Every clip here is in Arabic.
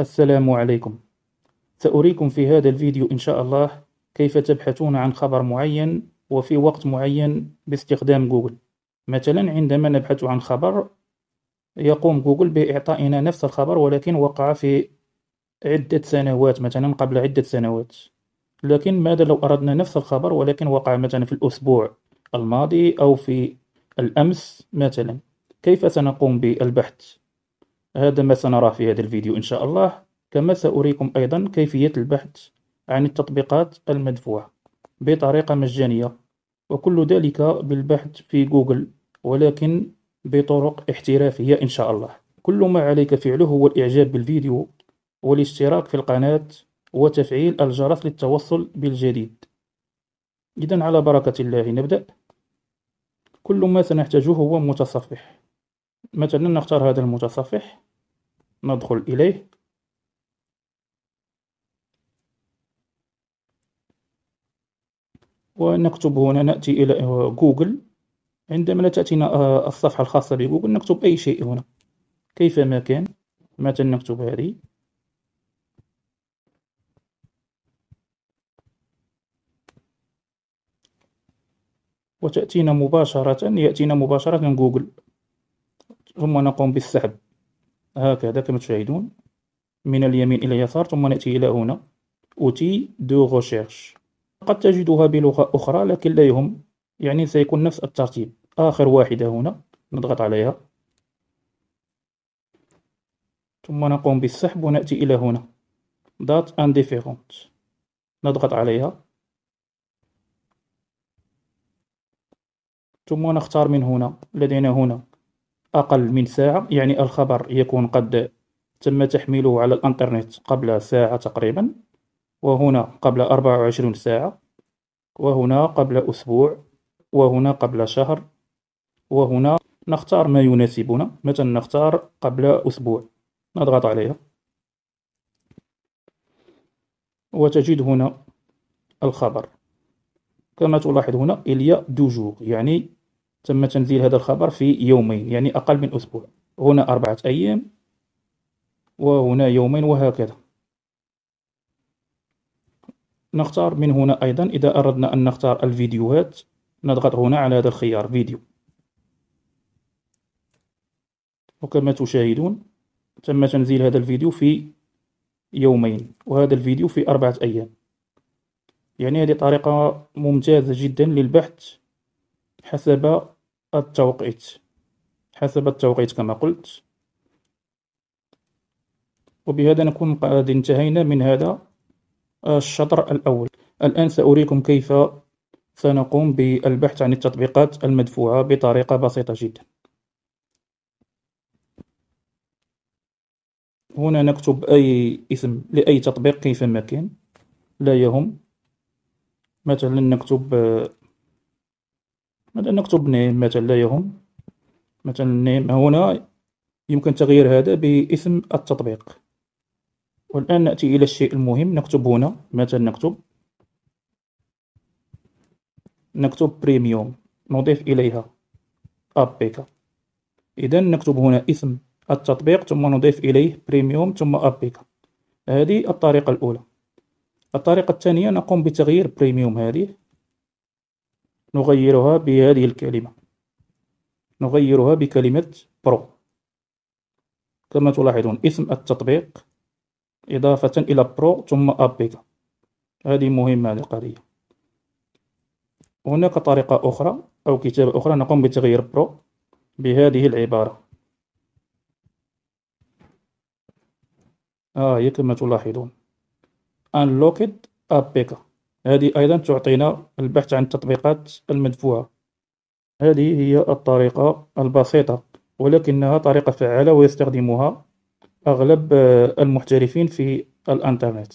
السلام عليكم سأريكم في هذا الفيديو إن شاء الله كيف تبحثون عن خبر معين وفي وقت معين باستخدام جوجل مثلا عندما نبحث عن خبر يقوم جوجل بإعطائنا نفس الخبر ولكن وقع في عدة سنوات مثلا قبل عدة سنوات لكن ماذا لو أردنا نفس الخبر ولكن وقع مثلا في الأسبوع الماضي أو في الأمس مثلا كيف سنقوم بالبحث هذا ما سنراه في هذا الفيديو إن شاء الله كما سأريكم أيضا كيفية البحث عن التطبيقات المدفوعة بطريقة مجانية وكل ذلك بالبحث في جوجل ولكن بطرق احترافية إن شاء الله كل ما عليك فعله هو الإعجاب بالفيديو والاشتراك في القناة وتفعيل الجرس للتوصل بالجديد إذا على بركة الله نبدأ كل ما سنحتاجه هو متصفح مثلا نختار هذا المتصفح ندخل إليه ونكتب هنا نأتي إلى جوجل عندما لا تأتينا آه، الصفحة الخاصة بجوجل نكتب أي شيء هنا كيفما كان مثلا نكتب هذه وتأتينا مباشرة يأتينا مباشرة جوجل ثم نقوم بالسحب هكذا كما تشاهدون من اليمين إلى اليسار ثم نأتي إلى هنا أوتي دو غوشيرش قد تجدها بلغة أخرى لكن لا يهم يعني سيكون نفس الترتيب آخر واحدة هنا نضغط عليها ثم نقوم بالسحب ونأتي إلى هنا دات انديفيرونت نضغط عليها ثم نختار من هنا لدينا هنا أقل من ساعة يعني الخبر يكون قد تم تحميله على الإنترنت قبل ساعة تقريبا وهنا قبل 24 ساعة وهنا قبل أسبوع وهنا قبل شهر وهنا نختار ما يناسبنا مثلا نختار قبل أسبوع نضغط عليها وتجد هنا الخبر كما تلاحظ هنا إليا دوجور يعني تم تنزيل هذا الخبر في يومين يعني أقل من أسبوع هنا أربعة أيام وهنا يومين وهكذا نختار من هنا أيضا إذا أردنا أن نختار الفيديوهات نضغط هنا على هذا الخيار فيديو وكما تشاهدون تم تنزيل هذا الفيديو في يومين وهذا الفيديو في أربعة أيام يعني هذه طريقة ممتازة جدا للبحث حسب التوقيت حسب التوقيت كما قلت وبهذا نكون قد انتهينا من هذا الشطر الأول الآن سأريكم كيف سنقوم بالبحث عن التطبيقات المدفوعة بطريقة بسيطة جدا هنا نكتب أي اسم لأي تطبيق كيفما كان لا يهم مثلا نكتب مثلا نكتب name مثلا لا يهم مثلا name هنا يمكن تغيير هذا باسم التطبيق والآن نأتي إلى الشيء المهم نكتب هنا مثلا نكتب نكتب بريميوم نضيف إليها أبيكا إذا نكتب هنا اسم التطبيق ثم نضيف إليه بريميوم ثم أبيكا هذه الطريقة الأولى الطريقة الثانية نقوم بتغيير بريميوم هذه نغيرها بهذه الكلمة نغيرها بكلمة برو كما تلاحظون اسم التطبيق إضافة إلى برو ثم أبيكا هذه مهمة هذه القضية هناك طريقة أخرى أو كتابة أخرى نقوم بتغيير برو بهذه العبارة ها آه هي كما تلاحظون unlocked أبيك هذه أيضا تعطينا البحث عن التطبيقات المدفوعة هذه هي الطريقة البسيطة ولكنها طريقة فعالة ويستخدمها أغلب آه، المحترفين في الإنترنت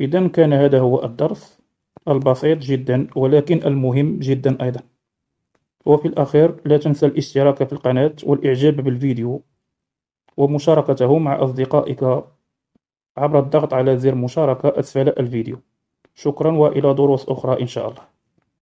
إذا كان هذا هو الدرس البسيط جدا ولكن المهم جدا أيضا وفي الأخير لا تنسى الاشتراك في القناة والإعجاب بالفيديو ومشاركته مع أصدقائك عبر الضغط على زر مشاركة أسفل الفيديو. شكرا وإلى دروس أخرى إن شاء الله